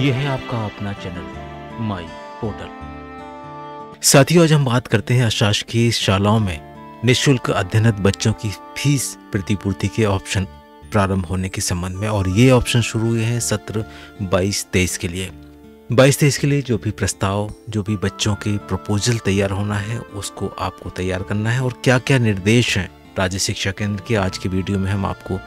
यह है आपका अपना चैनल माई पोर्टल साथियों आज हम बात करते हैं अशासकीय शालाओं में निशुल्क अध्ययनत बच्चों की फीस प्रतिपूर्ति के ऑप्शन प्रारंभ होने के संबंध में और ये ऑप्शन शुरू हुए हैं सत्र 22 तेईस के लिए 22 तेईस के लिए जो भी प्रस्ताव जो भी बच्चों के प्रपोजल तैयार होना है उसको आपको तैयार करना है और क्या क्या निर्देश हैं राज्य शिक्षा केंद्र के आज के वीडियो में हम आपको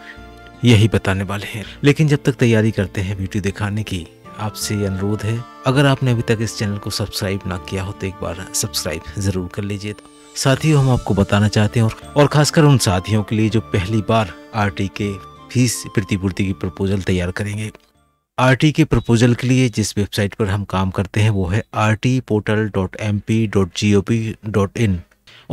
यही बताने वाले हैं लेकिन जब तक तैयारी करते हैं वीडियो दिखाने की आपसे अनुरोध है अगर आपने अभी तक इस चैनल को सब्सक्राइब ना किया हो तो एक बार सब्सक्राइब ज़रूर कर लीजिए साथियों हम आपको बताना चाहते हैं और, और खासकर उन साथियों के लिए जो पहली बार आर के फीस प्रतिपूर्ति की प्रपोजल तैयार करेंगे आर के प्रपोजल के लिए जिस वेबसाइट पर हम काम करते हैं वो है R T portal M P dot G O P in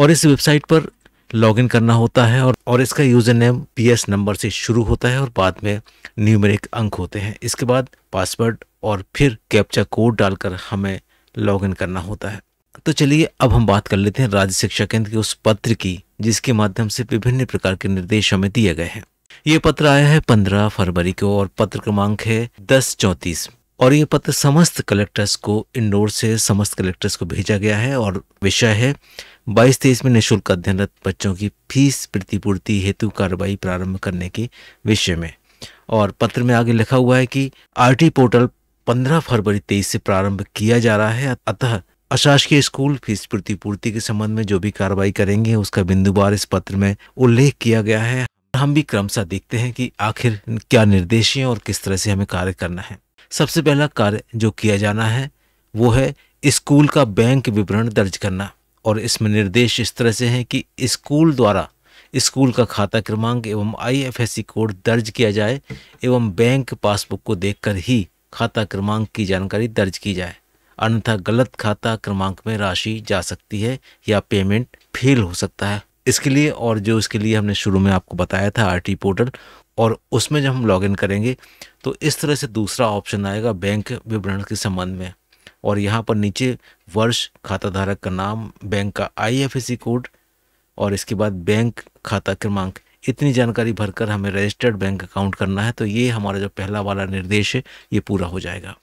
और इस वेबसाइट पर लॉगिन करना होता है और और इसका यूज़र नेम पीएस नंबर से शुरू होता है और बाद में न्यूमेरिक अंक होते हैं इसके बाद पासवर्ड और फिर कैप्चा कोड डालकर हमें लॉगिन करना होता है तो चलिए अब हम बात कर लेते हैं राज्य शिक्षा केंद्र के उस पत्र की जिसके माध्यम से विभिन्न प्रकार के निर्देश हमें दिए गए हैं ये पत्र आया है पंद्रह फरवरी को और पत्र क्रमांक है दस चौंतीस और ये पत्र समस्त कलेक्टर्स को इंदौर से समस्त कलेक्टर्स को भेजा गया है और विषय है बाईस तेईस में निःशुल्क अध्ययनरत बच्चों की फीस प्रतिपूर्ति हेतु कार्रवाई प्रारंभ करने के विषय में और पत्र में आगे लिखा हुआ है कि आरटी पोर्टल 15 फरवरी तेईस से प्रारंभ किया जा रहा है अतः अशासकीय स्कूल फीस प्रतिपूर्ति के संबंध में जो भी कार्रवाई करेंगे उसका बिंदुवार इस पत्र में उल्लेख किया गया है हम भी क्रमशः देखते हैं कि आखिर क्या निर्देश हैं और किस तरह से हमें कार्य करना है सबसे पहला कार्य जो किया जाना है वो है स्कूल का बैंक विवरण दर्ज करना और इसमें निर्देश इस तरह से हैं कि स्कूल द्वारा स्कूल का खाता क्रमांक एवं आईएफएससी कोड दर्ज किया जाए एवं बैंक पासबुक को देखकर ही खाता क्रमांक की जानकारी दर्ज की जाए अन्यथा गलत खाता क्रमांक में राशि जा सकती है या पेमेंट फेल हो सकता है इसके लिए और जो इसके लिए हमने शुरू में आपको बताया था आरटी पोर्टल और उसमें जब हम लॉगिन करेंगे तो इस तरह से दूसरा ऑप्शन आएगा बैंक विवरण के संबंध में और यहाँ पर नीचे वर्ष खाता धारक का नाम बैंक का आईएफएससी कोड और इसके बाद बैंक खाता क्रमांक इतनी जानकारी भरकर हमें रजिस्टर्ड बैंक अकाउंट करना है तो ये हमारा जो पहला वाला निर्देश है ये पूरा हो जाएगा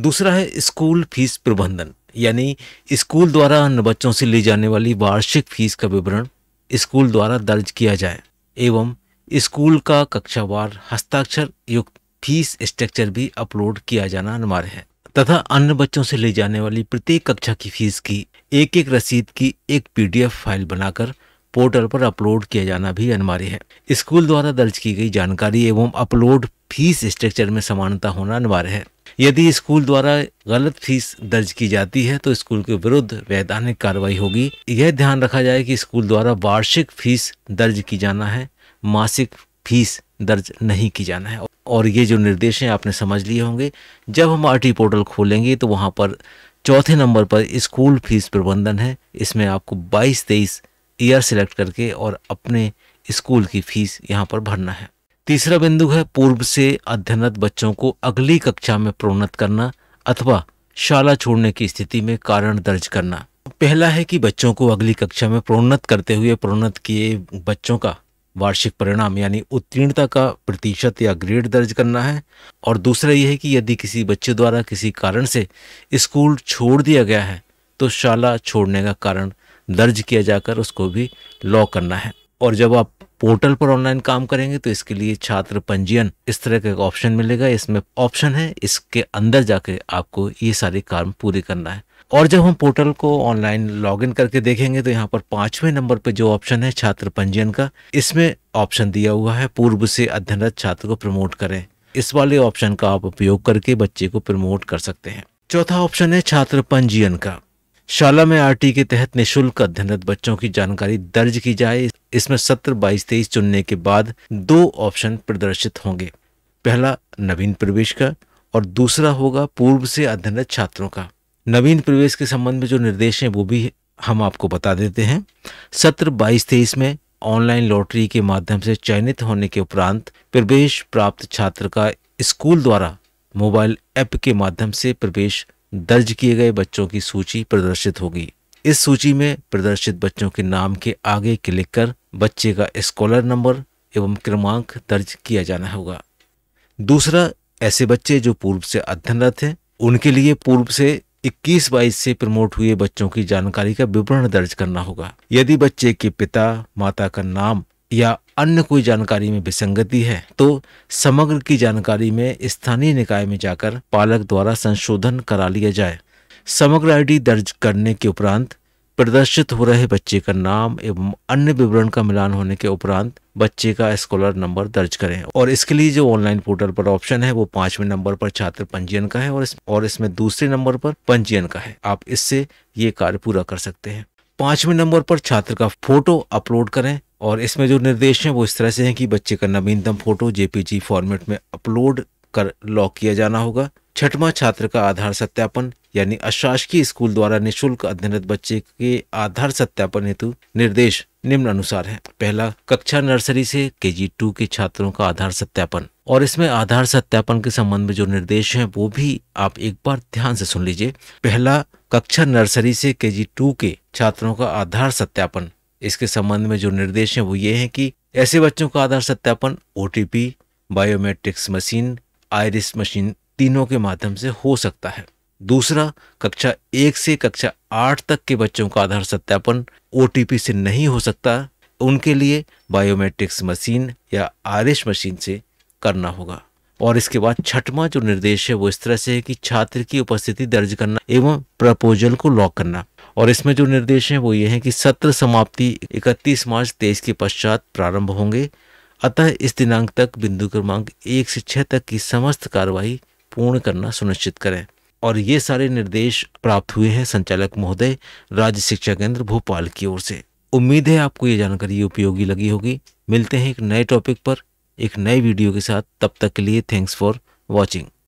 दूसरा है स्कूल फीस प्रबंधन यानी स्कूल द्वारा बच्चों से ली जाने वाली वार्षिक फीस का विवरण स्कूल द्वारा दर्ज किया जाए एवं स्कूल का कक्षावार हस्ताक्षर युक्त फीस स्ट्रक्चर भी अपलोड किया जाना अनिवार्य है तथा अन्य बच्चों से ले जाने वाली प्रत्येक कक्षा की फीस की एक एक रसीद की एक पीडीएफ फाइल बनाकर पोर्टल पर अपलोड किया जाना भी अनिवार्य है स्कूल द्वारा दर्ज की गई जानकारी एवं अपलोड फीस स्ट्रक्चर में समानता होना अनिवार्य है यदि स्कूल द्वारा गलत फीस दर्ज की जाती है तो स्कूल के विरुद्ध वैधानिक कार्रवाई होगी यह ध्यान रखा जाए कि स्कूल द्वारा वार्षिक फीस दर्ज की जाना है मासिक फीस दर्ज नहीं की जाना है और ये जो निर्देश हैं आपने समझ लिए होंगे जब हम आर पोर्टल खोलेंगे तो वहाँ पर चौथे नंबर पर स्कूल फीस प्रबंधन है इसमें आपको 22 तेईस ईयर सिलेक्ट करके और अपने स्कूल की फीस यहाँ पर भरना है तीसरा बिंदु है पूर्व से अध्ययनरत बच्चों को अगली कक्षा में प्रोन्नत करना अथवा शाला छोड़ने की स्थिति में कारण दर्ज करना पहला है कि बच्चों को अगली कक्षा में प्रोन्नत करते हुए प्रोन्नत किए बच्चों का वार्षिक परिणाम यानी उत्तीर्णता का प्रतिशत या ग्रेड दर्ज करना है और दूसरा यह है कि यदि किसी बच्चे द्वारा किसी कारण से स्कूल छोड़ दिया गया है तो शाला छोड़ने का कारण दर्ज किया जाकर उसको भी लॉ करना है और जब आप पोर्टल पर ऑनलाइन काम करेंगे तो इसके लिए छात्र पंजीयन इस तरह का एक ऑप्शन मिलेगा इसमें ऑप्शन है इसके अंदर जाके आपको ये सारे काम पूरे करना है और जब हम पोर्टल को ऑनलाइन लॉगिन करके देखेंगे तो यहाँ पर पांचवें नंबर पे जो ऑप्शन है छात्र पंजीयन का इसमें ऑप्शन दिया हुआ है पूर्व से अध्ययनरत छात्र को प्रमोट करें इस वाले ऑप्शन का आप उपयोग करके बच्चे को प्रमोट कर सकते हैं चौथा ऑप्शन है छात्र पंजीयन का शाला में आर के तहत निःशुल्क अध्ययनरत बच्चों की जानकारी दर्ज की जाए इसमें सत्र बाईस तेईस चुनने के बाद दो ऑप्शन प्रदर्शित होंगे पहला नवीन प्रवेश का और दूसरा होगा पूर्व से अध्ययनरत छात्रों का नवीन प्रवेश के संबंध में जो निर्देश हैं वो भी हम आपको बता देते हैं सत्र बाईस तेईस में ऑनलाइन लॉटरी के माध्यम से चयनित होने के उपरांत प्रवेश प्राप्त छात्र का स्कूल द्वारा मोबाइल ऐप के माध्यम से प्रवेश दर्ज किए गए बच्चों की सूची प्रदर्शित होगी इस सूची में प्रदर्शित बच्चों के नाम के आगे क्लिक कर बच्चे का स्कॉलर नंबर एवं क्रमांक दर्ज किया जाना होगा दूसरा ऐसे बच्चे जो पूर्व से अध्ययनरत हैं उनके लिए पूर्व से इक्कीस बाईस से प्रमोट हुए बच्चों की जानकारी का विवरण दर्ज करना होगा यदि बच्चे के पिता माता का नाम या अन्य कोई जानकारी में विसंगति है तो समग्र की जानकारी में स्थानीय निकाय में जाकर पालक द्वारा संशोधन करा लिया जाए समग्र आईडी दर्ज करने के उपरांत प्रदर्शित हो रहे बच्चे का नाम एवं अन्य विवरण का मिलान होने के उपरांत बच्चे का स्कॉलर नंबर दर्ज करें और इसके लिए जो ऑनलाइन पोर्टल पर ऑप्शन है वो पांचवें नंबर पर छात्र पंजीयन का है और इस, और इसमें दूसरे नंबर पर पंजीयन का है आप इससे ये कार्य पूरा कर सकते हैं पांचवें नंबर पर छात्र का फोटो अपलोड करें और इसमें जो निर्देश है वो इस तरह से है कि बच्चे का नवीनतम फोटो जेपीजी फॉर्मेट में अपलोड कर लॉक किया जाना होगा छठवां छात्र का आधार सत्यापन यानी अशासकीय स्कूल द्वारा निशुल्क अध्ययनरत बच्चे के आधार सत्यापन हेतु निर्देश निम्न अनुसार है पहला कक्षा नर्सरी से के जी टू के छात्रों का आधार सत्यापन और इसमें आधार सत्यापन के संबंध में जो निर्देश हैं वो भी आप एक बार ध्यान से सुन लीजिए पहला कक्षा नर्सरी से के जी टू के छात्रों का आधार सत्यापन इसके संबंध में जो निर्देश है वो ये है कि ऐसे बच्चों का आधार सत्यापन ओ बायोमेट्रिक्स मशीन आयरिस मशीन तीनों के माध्यम से हो सकता है दूसरा कक्षा एक से कक्षा आठ तक के बच्चों का आधार सत्यापन ओ से नहीं हो सकता उनके लिए बायोमेट्रिक्स मशीन या आर मशीन से करना होगा और इसके बाद छठवां जो निर्देश है वो इस तरह से है कि छात्र की उपस्थिति दर्ज करना एवं प्रपोजल को लॉक करना और इसमें जो निर्देश है वो ये है कि सत्र समाप्ति 31 मार्च तेईस के पश्चात प्रारंभ होंगे अतः इस दिनांक तक बिंदु क्रमांक एक से छह तक की समस्त कार्रवाई पूर्ण करना सुनिश्चित करें और ये सारे निर्देश प्राप्त हुए हैं संचालक महोदय राज्य शिक्षा केंद्र भोपाल की ओर से उम्मीद है आपको ये जानकारी उपयोगी लगी होगी मिलते हैं एक नए टॉपिक पर एक नए वीडियो के साथ तब तक के लिए थैंक्स फॉर वॉचिंग